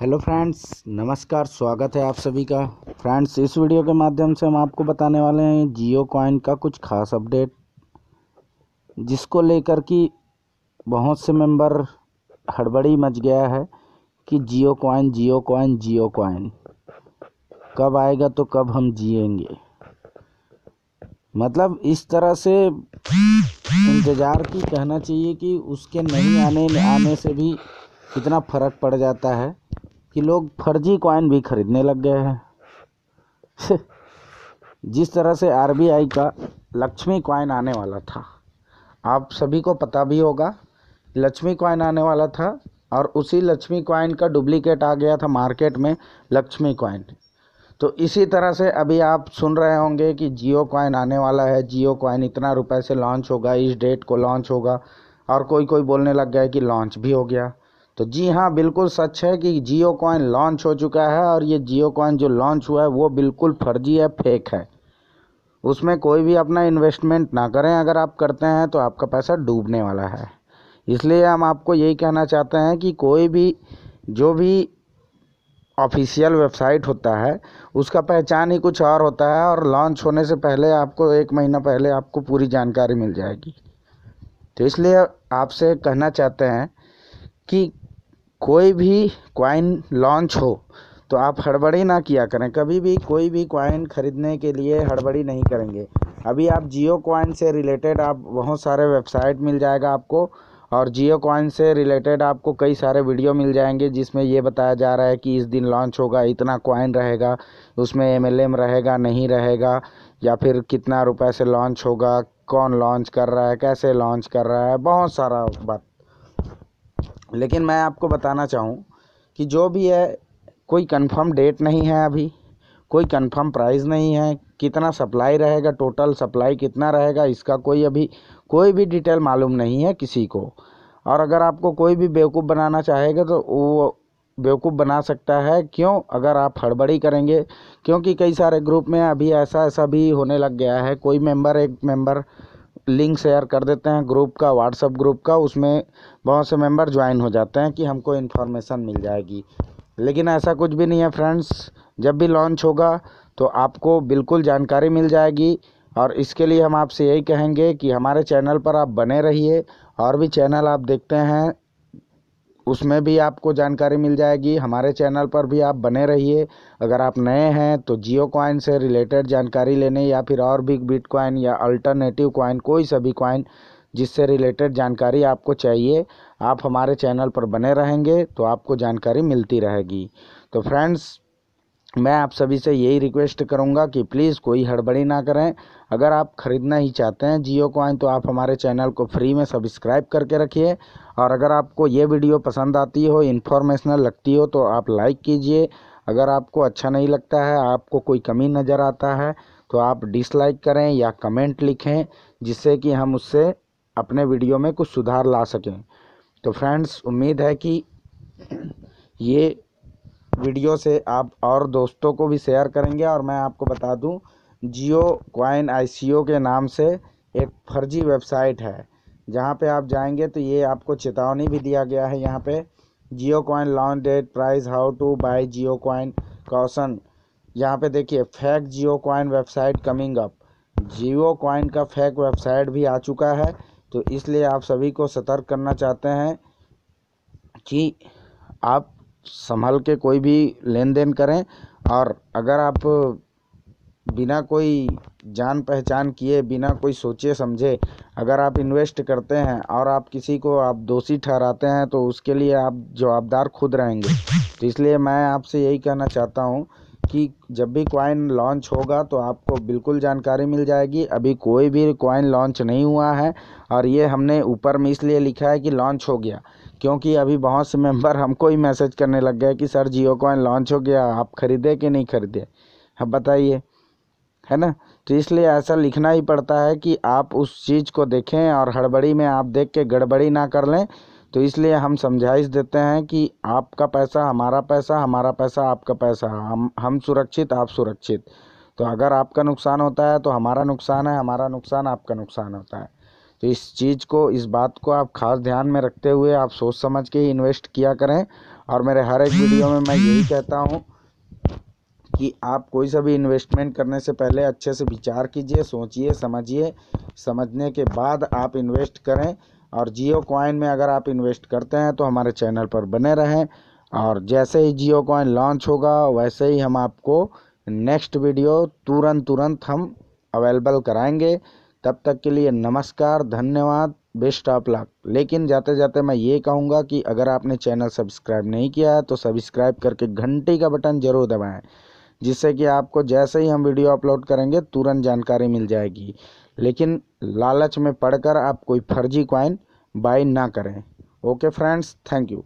hello friends नमस्कार स्वागत है आप सभी का फ्रेंड्स इस वीडियो के माध्यम से हम आपको बताने वाले हैं जियो कॉइन का कुछ खास अपडेट जिसको लेकर कि बहुत से मेंबर हड़बड़ी मच गया है कि Jio coin Jio coin Jio coin कब आएगा तो कब हम जिएंगे मतलब इस तरह से इंतज़ार की कहना चाहिए कि उसके नहीं आने आने से भी कितना फ़र्क पड़ जाता है कि लोग फर्जी कॉइन भी खरीदने लग गए हैं जिस तरह से आरबीआई का लक्ष्मी कॉइन आने वाला था आप सभी को पता भी होगा लक्ष्मी कॉइन आने वाला था और उसी लक्ष्मी कॉइन का डुप्लीकेट आ गया था मार्केट में लक्ष्मी कॉइन तो इसी तरह से अभी आप सुन रहे होंगे कि जियो कॉइन आने वाला है जियो कॉइन इतना रुपए से लॉन्च होगा इस डेट को लॉन्च होगा और कोई कोई बोलने लग गया है कि लॉन्च भी हो गया तो जी हाँ बिल्कुल सच है कि जियो कॉइन लॉन्च हो चुका है और ये जियो कॉइन जो लॉन्च हुआ है वो बिल्कुल फर्जी है फेक है उसमें कोई भी अपना इन्वेस्टमेंट ना करें अगर आप करते हैं तो आपका पैसा डूबने वाला है इसलिए हम आपको यही कहना चाहते हैं कि कोई भी जो भी ऑफिशियल वेबसाइट होता है उसका पहचान ही कुछ और होता है और लॉन्च होने से पहले आपको एक महीना पहले आपको पूरी जानकारी मिल जाएगी तो इसलिए आपसे कहना चाहते हैं कि कोई भी कॉइन लॉन्च हो तो आप हड़बड़ी ना किया करें कभी भी कोई भी क्वाइन ख़रीदने के लिए हड़बड़ी नहीं करेंगे अभी आप जियो कॉइन से रिलेटेड आप बहुत सारे वेबसाइट मिल जाएगा आपको और जियो कॉइन से रिलेटेड आपको कई सारे वीडियो मिल जाएंगे जिसमें ये बताया जा रहा है कि इस दिन लॉन्च होगा इतना कॉइन रहेगा उसमें एम रहेगा नहीं रहेगा या फिर कितना रुपए से लॉन्च होगा कौन लॉन्च कर रहा है कैसे लॉन्च कर रहा है बहुत सारा बात लेकिन मैं आपको बताना चाहूँ कि जो भी है कोई कन्फर्म डेट नहीं है अभी कोई कन्फर्म प्राइस नहीं है कितना सप्लाई रहेगा टोटल सप्लाई कितना रहेगा इसका कोई अभी कोई भी डिटेल मालूम नहीं है किसी को और अगर आपको कोई भी बेवकूफ़ बनाना चाहेगा तो वो बेवकूफ़ बना सकता है क्यों अगर आप हड़बड़ी करेंगे क्योंकि कई सारे ग्रुप में अभी ऐसा ऐसा भी होने लग गया है कोई मेंबर एक मेंबर लिंक शेयर कर देते हैं ग्रुप का व्हाट्सअप ग्रुप का उसमें बहुत से मेंबर ज्वाइन हो जाते हैं कि हमको इन्फॉर्मेशन मिल जाएगी लेकिन ऐसा कुछ भी नहीं है फ्रेंड्स जब भी लॉन्च होगा तो आपको बिल्कुल जानकारी मिल जाएगी और इसके लिए हम आपसे यही कहेंगे कि हमारे चैनल पर आप बने रहिए और भी चैनल आप देखते हैं उसमें भी आपको जानकारी मिल जाएगी हमारे चैनल पर भी आप बने रहिए अगर आप नए हैं तो जियो कॉइन से रिलेटेड जानकारी लेने या फिर और भी बिट कॉइन या अल्टरनेटिव कॉइन कोई सा भी कॉइन जिससे रिलेटेड जानकारी आपको चाहिए आप हमारे चैनल पर बने रहेंगे तो आपको जानकारी मिलती रहेगी तो फ्रेंड्स मैं आप सभी से यही रिक्वेस्ट करूंगा कि प्लीज़ कोई हड़बड़ी ना करें अगर आप ख़रीदना ही चाहते हैं जियो कॉइन तो आप हमारे चैनल को फ्री में सब्सक्राइब करके रखिए और अगर आपको ये वीडियो पसंद आती हो इन्फॉर्मेशनल लगती हो तो आप लाइक कीजिए अगर आपको अच्छा नहीं लगता है आपको कोई कमी नज़र आता है तो आप डिसलाइक करें या कमेंट लिखें जिससे कि हम उससे अपने वीडियो में कुछ सुधार ला सकें तो फ्रेंड्स उम्मीद है कि ये वीडियो से आप और दोस्तों को भी शेयर करेंगे और मैं आपको बता दूं जियो क्वाइन आईसीओ के नाम से एक फर्जी वेबसाइट है जहां पे आप जाएंगे तो ये आपको चेतावनी भी दिया गया है यहाँ पे Jio coin launch date price how to buy Jio coin caution यहाँ पे देखिए fake Jio coin website coming up Jio coin का फैक वेबसाइट भी आ चुका है तो इसलिए आप सभी को सतर्क करना चाहते हैं कि आप संभल के कोई भी लेन देन करें और अगर आप बिना कोई जान पहचान किए बिना कोई सोचे समझे अगर आप इन्वेस्ट करते हैं और आप किसी को आप दोषी ठहराते हैं तो उसके लिए आप जवाबदार खुद रहेंगे तो इसलिए मैं आपसे यही कहना चाहता हूँ कि जब भी कॉइन लॉन्च होगा तो आपको बिल्कुल जानकारी मिल जाएगी अभी कोई भी कॉइन लॉन्च नहीं हुआ है और ये हमने ऊपर में इसलिए लिखा है कि लॉन्च हो गया क्योंकि अभी बहुत से मेंबर हमको ही मैसेज करने लग गए कि सर जियो कॉइन लॉन्च हो गया आप ख़रीदे कि नहीं ख़रीदे अब बताइए है ना तो इसलिए ऐसा लिखना ही पड़ता है कि आप उस चीज़ को देखें और हड़बड़ी में आप देख के गड़बड़ी ना कर लें तो इसलिए हम समझाइश देते हैं कि आपका पैसा हमारा पैसा हमारा पैसा आपका पैसा हम हम सुरक्षित आप सुरक्षित तो अगर आपका नुकसान होता है तो हमारा नुकसान है हमारा नुकसान आपका नुकसान होता है तो इस चीज़ को इस बात को आप खास ध्यान में रखते हुए आप सोच समझ के ही इन्वेस्ट किया करें और मेरे हर एक वीडियो में मैं यही कहता हूँ कि आप कोई सा भी इन्वेस्टमेंट करने से पहले अच्छे से विचार कीजिए सोचिए समझिए समझने के बाद आप इन्वेस्ट करें और जियो कॉइन में अगर आप इन्वेस्ट करते हैं तो हमारे चैनल पर बने रहें और जैसे ही जियो कॉइन लॉन्च होगा वैसे ही हम आपको नेक्स्ट वीडियो तुरंत तुरंत हम अवेलेबल कराएंगे तब तक के लिए नमस्कार धन्यवाद बेस्ट ऑफ लक लेकिन जाते जाते मैं ये कहूँगा कि अगर आपने चैनल सब्सक्राइब नहीं किया है तो सब्सक्राइब करके घंटी का बटन ज़रूर दबाएँ जिससे कि आपको जैसे ही हम वीडियो अपलोड करेंगे तुरंत जानकारी मिल जाएगी लेकिन लालच में पढ़कर आप कोई फर्जी क्वाइन बाई ना करें ओके फ्रेंड्स थैंक यू